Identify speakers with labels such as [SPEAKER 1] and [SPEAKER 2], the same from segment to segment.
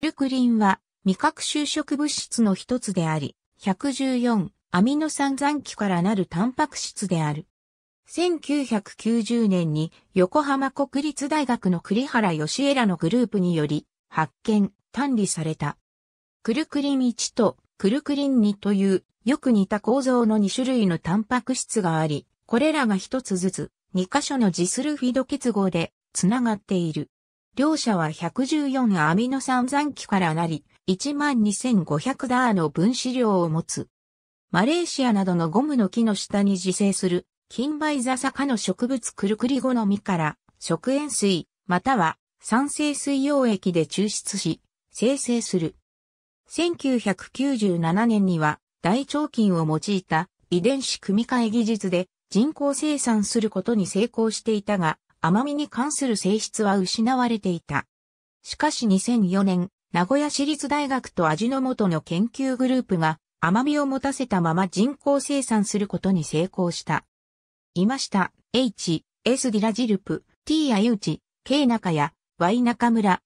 [SPEAKER 1] ルクリンは味覚修飾物質の一つであり、114アミノ酸残基からなるタンパク質である。1990年に横浜国立大学の栗原義恵らのグループにより発見、管理された。クルクリン1とクルクリン2というよく似た構造の2種類のタンパク質があり、これらが一つずつ2箇所のジスルフィド結合でつながっている。両者は114アミノ酸残機からなり、12500ダーの分子量を持つ。マレーシアなどのゴムの木の下に自生する、金梅ザサ科の植物クルクリゴの実から、食塩水、または酸性水溶液で抽出し、生成する。1997年には、大腸菌を用いた遺伝子組み換え技術で人工生産することに成功していたが、甘みに関する性質は失われていた。しかし2004年、名古屋市立大学と味の素の研究グループが甘みを持たせたまま人工生産することに成功した。いました。H、S ディラジルプ、T アユチ、K 中谷、Y 中村、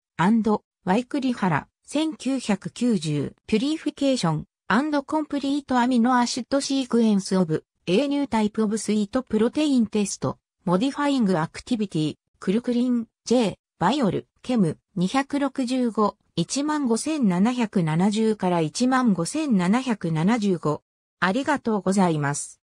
[SPEAKER 1] Y 栗原、1990、ピュリフィケーション、コンプリートアミノアシッドシークエンスオブ、A ニュータイプオブスイートプロテインテスト。モディファイングアクティビティ、クルクリン、J、バイオル、ケム、265、15770から15775。ありがとうございます。